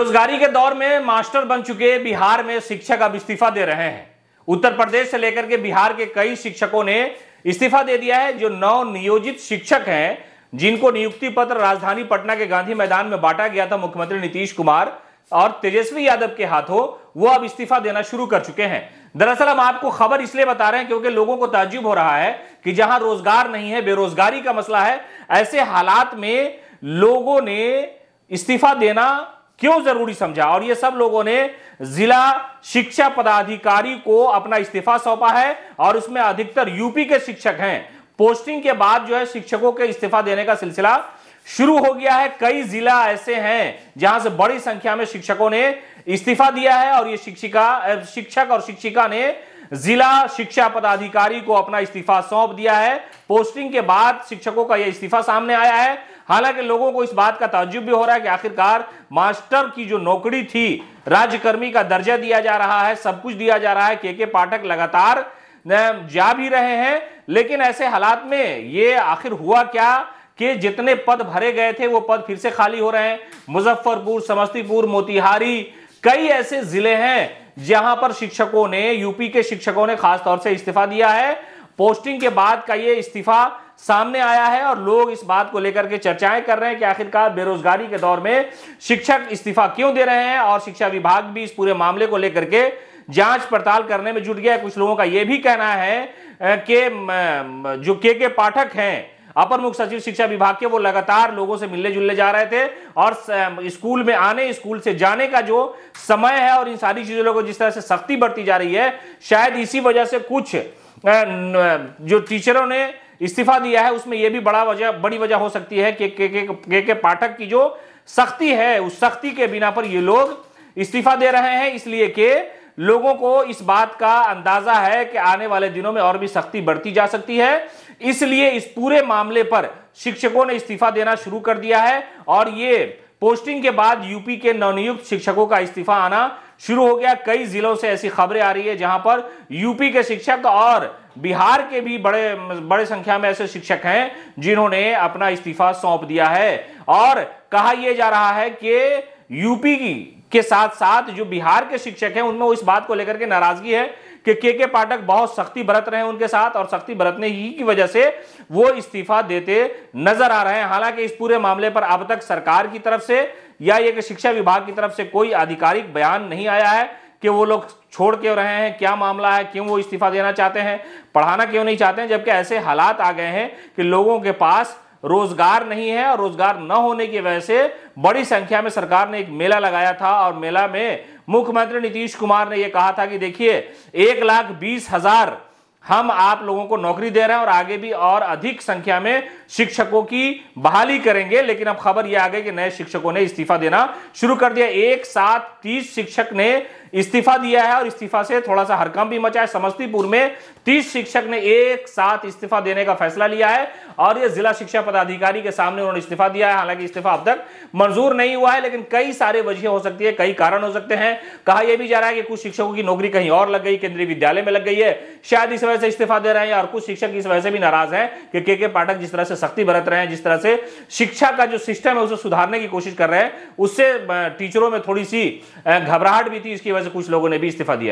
बेरोजगारी के दौर में मास्टर बन चुके बिहार में शिक्षक अब इस्तीफा दे रहे हैं उत्तर प्रदेश से लेकर के बिहार के कई शिक्षकों ने इस्तीफा दे दिया है जो नौ नियोजित शिक्षक हैं जिनको नियुक्ति पत्र राजधानी पटना के गांधी मैदान में बांटा गया था मुख्यमंत्री नीतीश कुमार और तेजस्वी यादव के हाथों वो अब इस्तीफा देना शुरू कर चुके हैं दरअसल हम आपको खबर इसलिए बता रहे हैं क्योंकि लोगों को ताजुब हो रहा है कि जहां रोजगार नहीं है बेरोजगारी का मसला है ऐसे हालात में लोगों ने इस्तीफा देना क्यों जरूरी समझा और ये सब लोगों ने जिला शिक्षा पदाधिकारी को अपना इस्तीफा सौंपा है और उसमें अधिकतर यूपी के शिक्षक हैं पोस्टिंग के बाद जो है शिक्षकों के इस्तीफा देने का सिलसिला शुरू हो गया है कई जिला ऐसे हैं जहां से बड़ी संख्या में शिक्षकों ने इस्तीफा दिया है और ये शिक्षिका शिक्षक और शिक्षिका ने जिला शिक्षा पदाधिकारी को अपना इस्तीफा सौंप दिया है पोस्टिंग के बाद शिक्षकों का यह इस्तीफा सामने आया है हालांकि लोगों को इस बात का ताजुब भी हो रहा है कि आखिरकार मास्टर की जो नौकरी थी राज्यकर्मी का दर्जा दिया जा रहा है सब कुछ दिया जा रहा है के के पाठक लगातार जा भी रहे हैं लेकिन ऐसे हालात में ये आखिर हुआ क्या कि जितने पद भरे गए थे वो पद फिर से खाली हो रहे हैं मुजफ्फरपुर समस्तीपुर मोतिहारी कई ऐसे जिले हैं जहां पर शिक्षकों ने यूपी के शिक्षकों ने खासतौर से इस्तीफा दिया है पोस्टिंग के बाद का ये इस्तीफा सामने आया है और लोग इस बात को लेकर के चर्चाएं कर रहे हैं कि आखिरकार बेरोजगारी के दौर में शिक्षक इस्तीफा क्यों दे रहे हैं और शिक्षा विभाग भी इस पूरे मामले को लेकर के जांच पड़ताल करने में जुट गया है कुछ लोगों का यह भी कहना है कि जो के के पाठक हैं अपर मुख्य सचिव शिक्षा विभाग के वो लगातार लोगों से मिलने जुलने जा रहे थे और स्कूल में आने स्कूल से जाने का जो समय है और इन सारी चीजों को जिस तरह से सख्ती बढ़ती जा रही है शायद इसी वजह से कुछ जो टीचरों ने इस्तीफा दिया है उसमें यह भी बड़ा वजह बड़ी वजह हो सकती है कि के के, के के पाठक की जो सख्ती है उस सख्ती के बिना पर ये लोग इस्तीफा दे रहे हैं इसलिए कि लोगों को इस बात का अंदाजा है कि आने वाले दिनों में और भी सख्ती बढ़ती जा सकती है इसलिए इस पूरे मामले पर शिक्षकों ने इस्तीफा देना शुरू कर दिया है और ये पोस्टिंग के बाद यूपी के नवनियुक्त शिक्षकों का इस्तीफा आना शुरू हो गया कई जिलों से ऐसी खबरें आ रही है जहां पर यूपी के शिक्षक और बिहार के भी बड़े बड़े संख्या में ऐसे शिक्षक हैं जिन्होंने अपना इस्तीफा सौंप दिया है और कहा यह जा रहा है कि यूपी की के साथ साथ जो बिहार के शिक्षक हैं उनमें इस बात को लेकर के नाराजगी है कि के के पाठक बहुत सख्ती बरत रहे हैं उनके साथ और सख्ती बरतने ही की वजह से वो इस्तीफा देते नजर आ रहे हैं हालांकि इस पूरे मामले पर अब तक सरकार की तरफ से या एक शिक्षा विभाग की तरफ से कोई आधिकारिक बयान नहीं आया है कि वो लोग छोड़ क्यों रहे हैं क्या मामला है क्यों वो इस्तीफा देना चाहते हैं पढ़ाना क्यों नहीं चाहते हैं जबकि ऐसे हालात आ गए हैं कि लोगों के पास रोजगार नहीं है और रोजगार न होने की वजह से बड़ी संख्या में सरकार ने एक मेला लगाया था और मेला में मुख्यमंत्री नीतीश कुमार ने यह कहा था कि देखिए एक लाख बीस हजार हम आप लोगों को नौकरी दे रहे हैं और आगे भी और अधिक संख्या में शिक्षकों की बहाली करेंगे लेकिन अब खबर यह आ गई कि नए शिक्षकों ने इस्तीफा देना शुरू कर दिया एक साथ तीस शिक्षक ने इस्तीफा दिया है और इस्तीफा से थोड़ा सा हरकम भी मचा है समस्तीपुर में तीस शिक्षक ने एक साथ इस्तीफा देने का फैसला लिया है और ये जिला शिक्षा पदाधिकारी के सामने उन्होंने इस्तीफा दिया है हालांकि इस्तीफा अब तक मंजूर नहीं हुआ है लेकिन कई सारे वजह हो सकती है कई कारण हो सकते हैं कहा यह भी जा रहा है कि कुछ शिक्षकों की नौकरी कहीं और लग गई केंद्रीय विद्यालय में लग गई है शायद इस वजह से इस्तीफा दे रहे हैं और कुछ शिक्षक इस वजह से भी नाराज है कि के के पाठक जिस तरह से सख्ती बरत रहे हैं जिस तरह से शिक्षा का जो सिस्टम है उसे सुधारने की कोशिश कर रहे हैं उससे टीचरों में थोड़ी सी घबराहट भी थी इसकी में से कुछ लोगों ने भी इस्तीफा दिया